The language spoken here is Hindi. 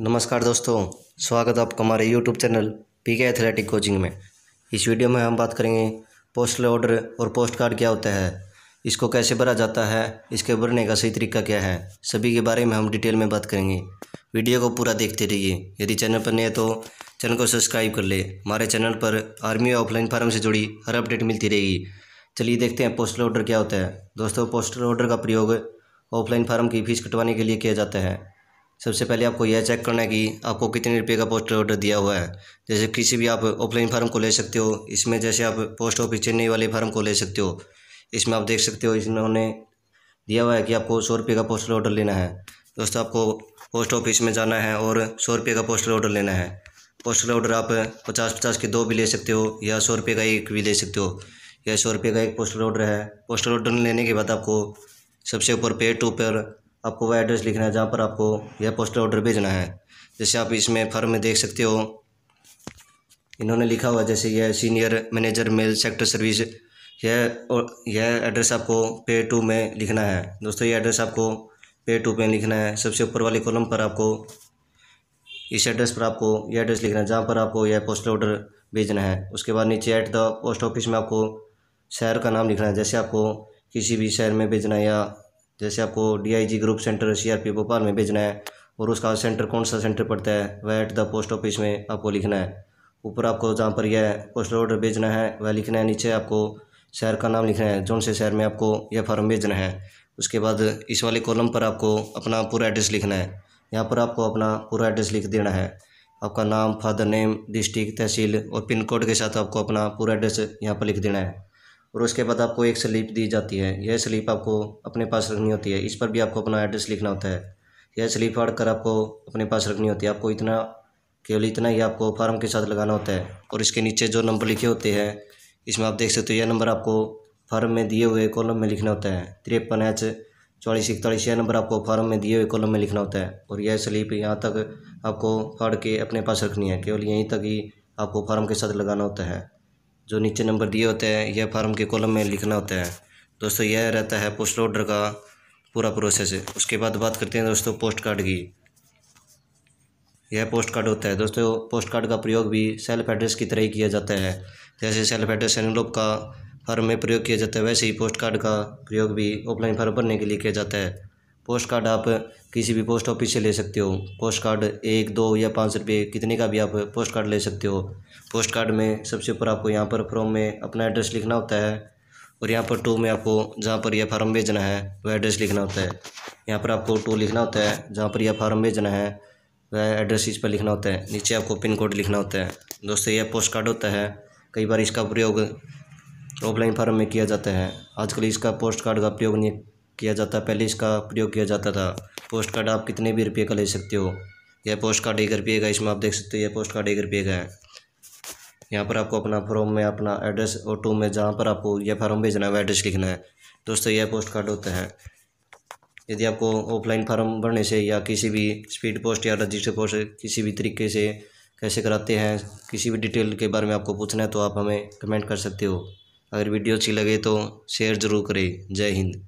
नमस्कार दोस्तों स्वागत है आपका हमारे YouTube channel P K athletic coaching में इस वीडियो में हम बात करेंगे पोस्टल ऑर्डर और पोस्ट कार्ड क्या होता है इसको कैसे भरा जाता है इसके भरने का सही तरीका क्या है सभी के बारे में हम डिटेल में बात करेंगे वीडियो को पूरा देखते रहिए यदि चैनल पर नए तो चैनल को सब्सक्राइब कर ले हमारे चैनल पर आर्मी ऑफलाइन फार्म से जुड़ी हर अपडेट मिलती रहेगी चलिए देखते हैं पोस्टल ऑर्डर क्या होता है दोस्तों पोस्टल ऑर्डर का प्रयोग ऑफलाइन फार्म की फीस कटवाने के लिए किया जाता है सबसे पहले आपको यह चेक करना है कि आपको कितने रुपये का पोस्टल ऑर्डर दिया हुआ है जैसे किसी भी आप ऑफलाइन फार्म को ले सकते हो इसमें जैसे आप पोस्ट ऑफिस चेन्नई वाले फार्म को ले सकते हो इसमें आप देख सकते हो इसमें उन्होंने दिया हुआ है कि आपको सौ रुपये का पोस्टल ऑर्डर लेना है दोस्तों आपको पोस्ट ऑफिस में जाना है और सौ रुपये का पोस्टल ऑर्डर लेना है पोस्टल ऑर्डर आप पचास पचास के दो भी ले सकते हो या सौ रुपये का एक भी ले सकते हो या सौ रुपये का एक पोस्टल ऑर्डर है पोस्टल ऑर्डर लेने के बाद आपको सबसे ऊपर पे टू पर आपको वह एड्रेस लिखना है जहाँ पर आपको यह पोस्टल ऑर्डर भेजना है जैसे आप इसमें फर्म में देख सकते हो इन्होंने लिखा हुआ जैसे यह senior manager mail sector service यह और यह एड्रेस आपको पे टू में लिखना है दोस्तों यह एड्रेस आपको पे टू में लिखना है सबसे ऊपर वाले कॉलम पर आपको इस एड्रेस पर आपको यह एड्रेस लिखना है जहाँ पर आपको यह पोस्टल ऑर्डर भेजना है उसके बाद नीचे एट द पोस्ट ऑफिस में आपको शहर का नाम लिखना है जैसे आपको किसी भी शहर में भेजना है या जैसे आपको DIG group centre CRP Bhopal में भेजना है और उसका सेंटर कौन सा सेंटर पड़ता है वह एट द पोस्ट ऑफिस में आपको लिखना है ऊपर आपको जहाँ पर यह पोस्टल ऑर्डर भेजना है वह लिखना है नीचे आपको शहर का नाम लिखना है जौन से शहर में आपको यह फॉर्म भेजना है उसके बाद इस वाले कॉलम पर आपको अपना पूरा एड्रेस लिखना है यहाँ पर आपको अपना पूरा एड्रेस लिख देना है आपका नाम फादर नेम डिस्ट्रिक्ट तहसील और पिन कोड के साथ आपको अपना पूरा एड्रेस यहाँ पर लिख देना है और उसके बाद आपको एक स्लिप दी जाती है यह स्लिप आपको अपने पास रखनी होती है इस पर भी आपको अपना एड्रेस लिखना होता है यह स्लिप फाड़ कर आपको अपने पास रखनी होती है आपको इतना केवल इतना ही आपको फार्म के साथ लगाना होता है और इसके नीचे जो नंबर लिखे होते हैं इसमें आप देख सकते हो यह नंबर आपको फार्म में दिए हुए कॉलम में लिखना होता है तिरपन एच चौलीस इकतालीस यह नंबर आपको फार्म में दिए हुए कॉलम में लिखना होता है और यह स्लिप यहाँ तक आपको फाड़ के अपने पास रखनी है केवल यहीं तक ही आपको फार्म के साथ लगाना होता है जो नीचे नंबर दिए होते हैं यह फार्म के कॉलम में लिखना होता है दोस्तों यह रहता है पोस्ट ऑर्डर का पूरा प्रोसेस है उसके बाद बात करते हैं दोस्तों पोस्ट कार्ड की यह पोस्ट कार्ड होता है दोस्तों पोस्ट कार्ड का प्रयोग भी सेल्फ एड्रेस की तरह ही किया जाता है जैसे सेल्फ एड्रेस एनलोप का फार्म में प्रयोग किया जाता है वैसे ही पोस्ट कार्ड का प्रयोग भी ऑफलाइन फार्म भरने के लिए किया जाता है पोस्ट कार्ड आप किसी भी पोस्ट ऑफिस से ले सकते हो पोस्ट कार्ड एक दो या पाँच रुपये कितने का भी आप पोस्ट कार्ड ले सकते हो पोस्ट कार्ड में सबसे ऊपर आपको यहाँ पर फॉर्म में अपना एड्रेस लिखना होता है और यहाँ पर टू में आपको जहाँ पर यह फार्म भेजना है वह एड्रेस लिखना होता है यहाँ पर आपको टू लिखना होता है जहाँ पर यह फार्म भेजना है वह एड्रेस इस पर लिखना होता है नीचे आपको पिन कोड लिखना होता है दोस्तों यह पोस्ट कार्ड होता है कई बार इसका प्रयोग ऑफलाइन फार्म में किया जाता है आजकल इसका पोस्ट कार्ड का प्रयोग नहीं किया जाता है पहले इसका प्रयोग किया जाता था पोस्ट कार्ड आप कितने भी रुपये का ले सकते हो यह पोस्ट कार्ड एक रुपये का इसमें आप देख सकते हो यह पोस्ट कार्ड एक रुपये का है यहाँ पर आपको अपना फॉर्म में अपना एड्रेस और टू में जहाँ पर आपको यह फार्म भेजना है एड्रेस लिखना है दोस्तों यह पोस्ट कार्ड होता है यदि आपको ऑफलाइन फार्म भरने से या किसी भी स्पीड पोस्ट या रजिस्टर पोस्ट किसी भी तरीके से कैसे कराते हैं किसी भी डिटेल के बारे में आपको पूछना है तो आप हमें कमेंट कर सकते हो अगर वीडियो अच्छी लगे तो शेयर ज़रूर करें जय हिंद